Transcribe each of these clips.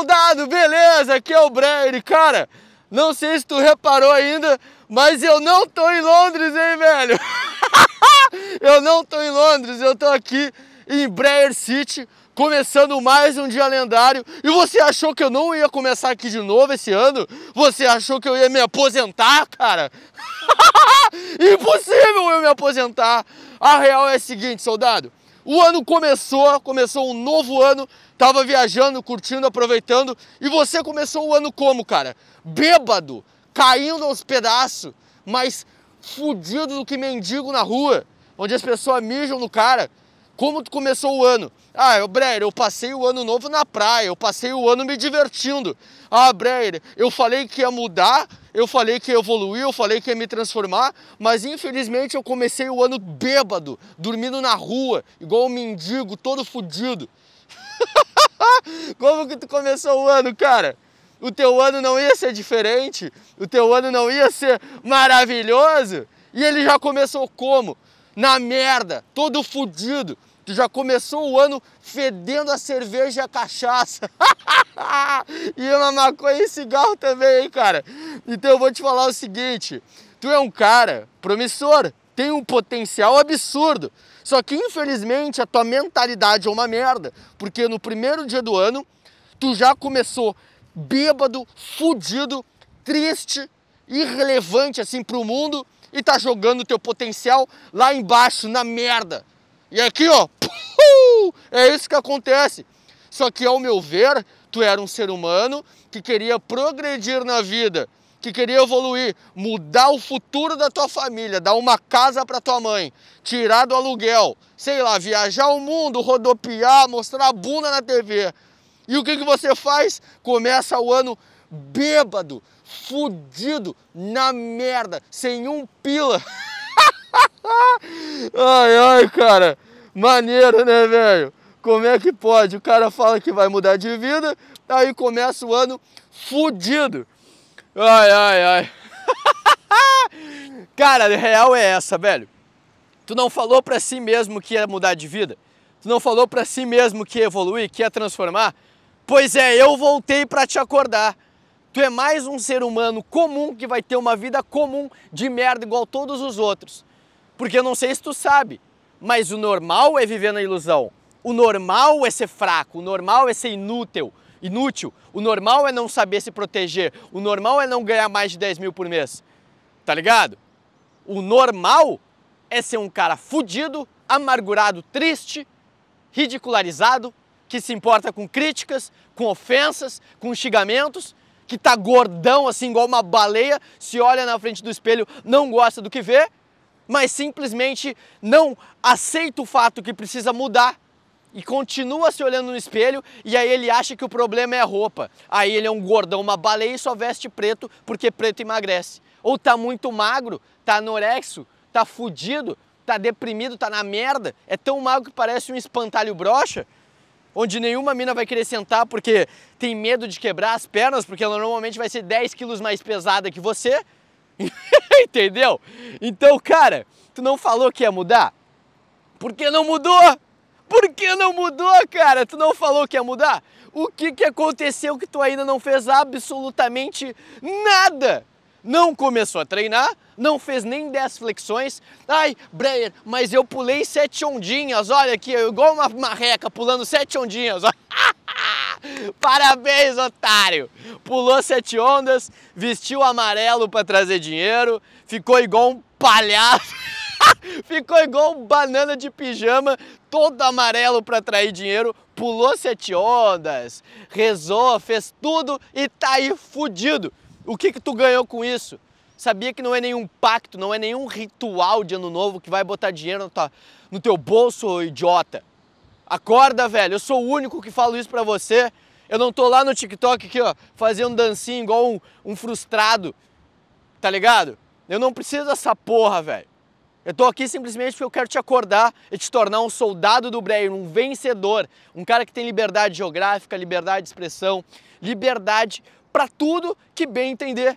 soldado, beleza? Aqui é o Brady, cara. Não sei se tu reparou ainda, mas eu não tô em Londres, hein, velho? eu não tô em Londres, eu tô aqui em Breyer City, começando mais um dia lendário. E você achou que eu não ia começar aqui de novo esse ano? Você achou que eu ia me aposentar, cara? Impossível eu me aposentar! A real é a seguinte, soldado. O ano começou, começou um novo ano, tava viajando, curtindo, aproveitando, e você começou o ano como, cara? Bêbado, caindo aos pedaços, mas fudido do que mendigo na rua, onde as pessoas mijam no cara, como tu começou o ano? Ah, eu, Breyer, eu passei o ano novo na praia, eu passei o ano me divertindo. Ah, Breyer, eu falei que ia mudar, eu falei que ia evoluir, eu falei que ia me transformar, mas infelizmente eu comecei o ano bêbado, dormindo na rua, igual um mendigo, todo fudido. Como que tu começou o ano, cara? O teu ano não ia ser diferente? O teu ano não ia ser maravilhoso? E ele já começou como? Na merda, todo fudido. Tu já começou o ano fedendo a cerveja e a cachaça. e uma maconha e cigarro também, hein, cara? Então eu vou te falar o seguinte: tu é um cara promissor, tem um potencial absurdo. Só que infelizmente a tua mentalidade é uma merda, porque no primeiro dia do ano tu já começou bêbado, fudido, triste, irrelevante assim pro mundo e tá jogando o teu potencial lá embaixo na merda. E aqui, ó, é isso que acontece. Só que, ao meu ver, tu era um ser humano que queria progredir na vida, que queria evoluir, mudar o futuro da tua família, dar uma casa para tua mãe, tirar do aluguel, sei lá, viajar o mundo, rodopiar, mostrar a bunda na TV. E o que, que você faz? Começa o ano bêbado, fudido, na merda, sem um pila. ai, ai, cara. Maneiro, né, velho? Como é que pode? O cara fala que vai mudar de vida, aí começa o ano fudido. Ai, ai, ai. cara, a real é essa, velho. Tu não falou para si mesmo que ia mudar de vida? Tu não falou para si mesmo que ia evoluir, que ia transformar? Pois é, eu voltei para te acordar. Tu é mais um ser humano comum que vai ter uma vida comum de merda igual todos os outros. Porque eu não sei se tu sabe, mas o normal é viver na ilusão. O normal é ser fraco, o normal é ser inútil, inútil. O normal é não saber se proteger, o normal é não ganhar mais de 10 mil por mês. Tá ligado? O normal é ser um cara fudido, amargurado, triste, ridicularizado, que se importa com críticas, com ofensas, com xingamentos, que tá gordão assim igual uma baleia, se olha na frente do espelho, não gosta do que vê mas simplesmente não aceita o fato que precisa mudar e continua se olhando no espelho e aí ele acha que o problema é a roupa. Aí ele é um gordão, uma baleia e só veste preto porque preto emagrece. Ou tá muito magro, tá anorexo, tá fudido, tá deprimido, tá na merda, é tão magro que parece um espantalho brocha, onde nenhuma mina vai querer sentar porque tem medo de quebrar as pernas, porque ela normalmente vai ser 10 quilos mais pesada que você. Entendeu? Então, cara, tu não falou que ia mudar? Por que não mudou? Por que não mudou, cara? Tu não falou que ia mudar? O que, que aconteceu que tu ainda não fez absolutamente nada? Não começou a treinar, não fez nem 10 flexões. Ai, Breyer, mas eu pulei sete ondinhas, olha aqui, igual uma marreca pulando sete ondinhas. Olha. Parabéns, otário! Pulou sete ondas, vestiu amarelo para trazer dinheiro, ficou igual um palhaço. ficou igual um banana de pijama, todo amarelo para atrair dinheiro, pulou sete ondas, rezou, fez tudo e tá aí fudido. O que que tu ganhou com isso? Sabia que não é nenhum pacto, não é nenhum ritual de ano novo que vai botar dinheiro no, tua, no teu bolso, idiota. Acorda, velho. Eu sou o único que falo isso para você. Eu não tô lá no TikTok aqui, ó, fazendo dancinho igual um, um frustrado, tá ligado? Eu não preciso dessa porra, velho. Eu tô aqui simplesmente porque eu quero te acordar e te tornar um soldado do Breyer, um vencedor, um cara que tem liberdade geográfica, liberdade de expressão, liberdade para tudo que bem entender.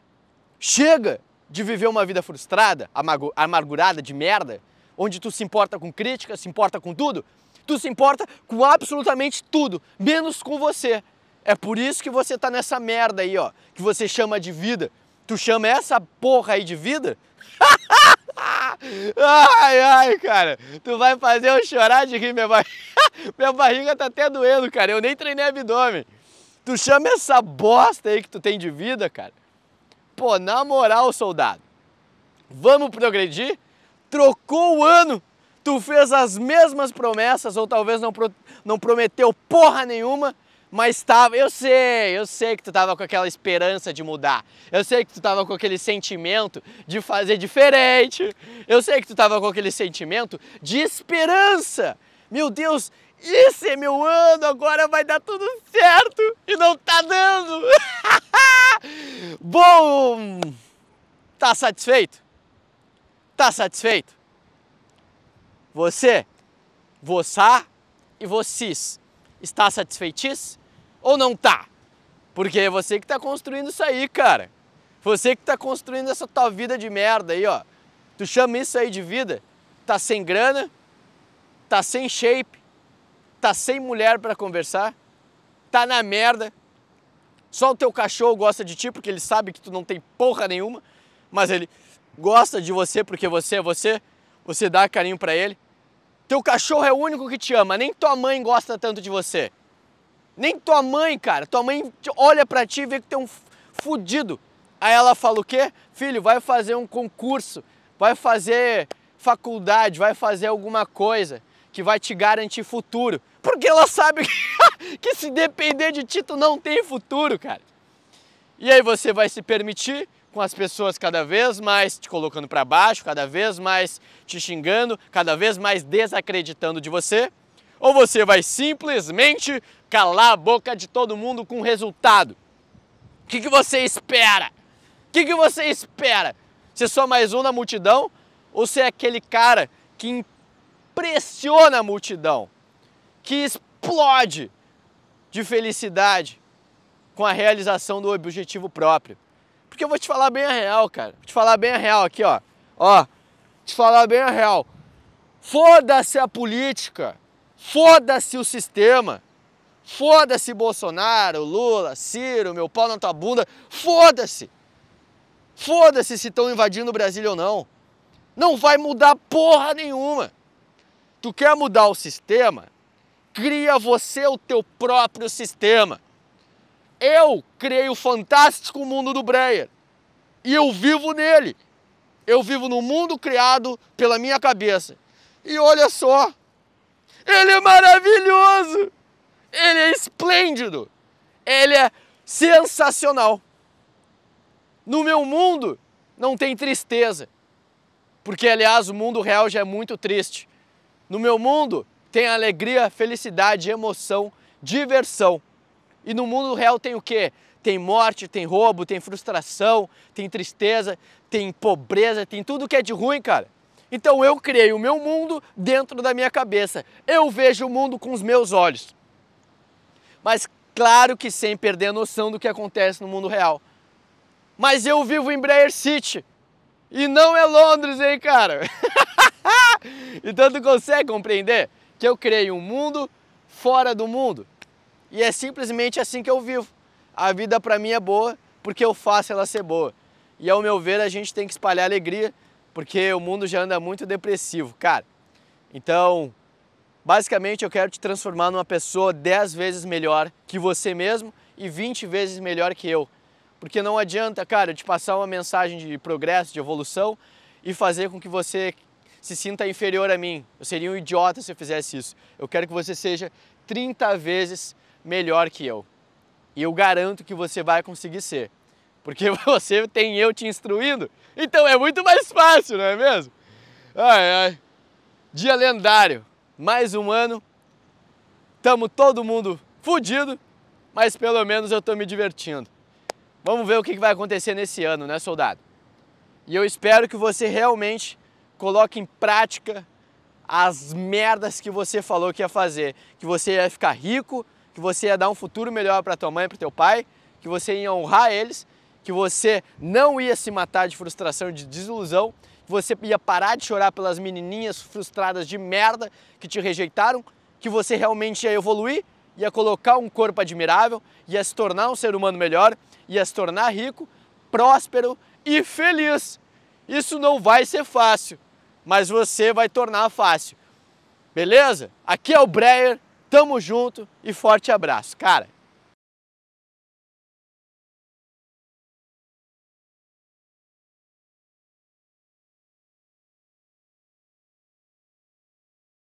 Chega de viver uma vida frustrada, amargurada de merda, onde tu se importa com crítica, se importa com tudo. Tu se importa com absolutamente tudo, menos com você. É por isso que você tá nessa merda aí, ó, que você chama de vida. Tu chama essa porra aí de vida? ai, ai, cara, tu vai fazer eu chorar de rir, minha barriga. minha barriga tá até doendo, cara. Eu nem treinei abdômen. Tu chama essa bosta aí que tu tem de vida, cara? Pô, na moral, soldado, vamos progredir? Trocou o ano, tu fez as mesmas promessas, ou talvez não, pro... não prometeu porra nenhuma, mas tava, eu sei, eu sei que tu tava com aquela esperança de mudar. Eu sei que tu tava com aquele sentimento de fazer diferente. Eu sei que tu tava com aquele sentimento de esperança. Meu Deus, esse é meu ano, agora vai dar tudo certo e não tá dando. Bom, tá satisfeito? Tá satisfeito? Você, você e vocês, está satisfeitos? ou não tá? Porque é você que tá construindo isso aí, cara. Você que tá construindo essa tua vida de merda aí, ó. Tu chama isso aí de vida? Tá sem grana? Tá sem shape? Tá sem mulher para conversar? Tá na merda? Só o teu cachorro gosta de ti porque ele sabe que tu não tem porra nenhuma, mas ele gosta de você porque você é você, você dá carinho para ele. Teu cachorro é o único que te ama, nem tua mãe gosta tanto de você. Nem tua mãe, cara. Tua mãe olha para ti e vê que tem um fudido. Aí ela fala o quê? Filho, vai fazer um concurso, vai fazer faculdade, vai fazer alguma coisa que vai te garantir futuro. Porque ela sabe que, que se depender de ti, tu não tem futuro, cara. E aí você vai se permitir com as pessoas cada vez mais te colocando para baixo, cada vez mais te xingando, cada vez mais desacreditando de você ou você vai simplesmente calar a boca de todo mundo com resultado? O que, que você espera? O que, que você espera? é só mais um na multidão ou você é aquele cara que impressiona a multidão, que explode de felicidade com a realização do objetivo próprio? Porque eu vou te falar bem a real, cara. Vou te falar bem a real aqui, ó. Ó, te falar bem a real. Foda-se a política. Foda-se o sistema. Foda-se Bolsonaro, Lula, Ciro, meu pau na tua bunda. Foda-se. Foda-se se estão invadindo o Brasil ou não. Não vai mudar porra nenhuma. Tu quer mudar o sistema? Cria você o teu próprio sistema. Eu criei o fantástico mundo do Breyer. E eu vivo nele. Eu vivo no mundo criado pela minha cabeça. E olha só, ele é maravilhoso! Ele é esplêndido! Ele é sensacional! No meu mundo não tem tristeza, porque aliás o mundo real já é muito triste. No meu mundo tem alegria, felicidade, emoção, diversão. E no mundo real tem o quê? Tem morte, tem roubo, tem frustração, tem tristeza, tem pobreza, tem tudo que é de ruim, cara. Então eu criei o meu mundo dentro da minha cabeça. Eu vejo o mundo com os meus olhos. Mas claro que sem perder a noção do que acontece no mundo real. Mas eu vivo em Breyer City. E não é Londres, hein, cara? então tu consegue compreender que eu criei um mundo fora do mundo. E é simplesmente assim que eu vivo. A vida para mim é boa porque eu faço ela ser boa. E ao meu ver, a gente tem que espalhar alegria porque o mundo já anda muito depressivo, cara. Então, basicamente eu quero te transformar numa pessoa 10 vezes melhor que você mesmo e 20 vezes melhor que eu. Porque não adianta, cara, eu te passar uma mensagem de progresso, de evolução e fazer com que você se sinta inferior a mim. Eu seria um idiota se eu fizesse isso. Eu quero que você seja 30 vezes melhor que eu. E eu garanto que você vai conseguir ser. Porque você tem eu te instruindo, então é muito mais fácil, não é mesmo? Ai, ai. Dia lendário, mais um ano, tamo todo mundo fudido, mas pelo menos eu tô me divertindo. Vamos ver o que vai acontecer nesse ano, né, soldado? E eu espero que você realmente coloque em prática as merdas que você falou que ia fazer, que você ia ficar rico, que você ia dar um futuro melhor para tua mãe, para teu pai, que você ia honrar eles que você não ia se matar de frustração e de desilusão, que você ia parar de chorar pelas menininhas frustradas de merda que te rejeitaram, que você realmente ia evoluir, ia colocar um corpo admirável, ia se tornar um ser humano melhor, ia se tornar rico, próspero e feliz. Isso não vai ser fácil, mas você vai tornar fácil. Beleza? Aqui é o Breyer, tamo junto e forte abraço. Cara,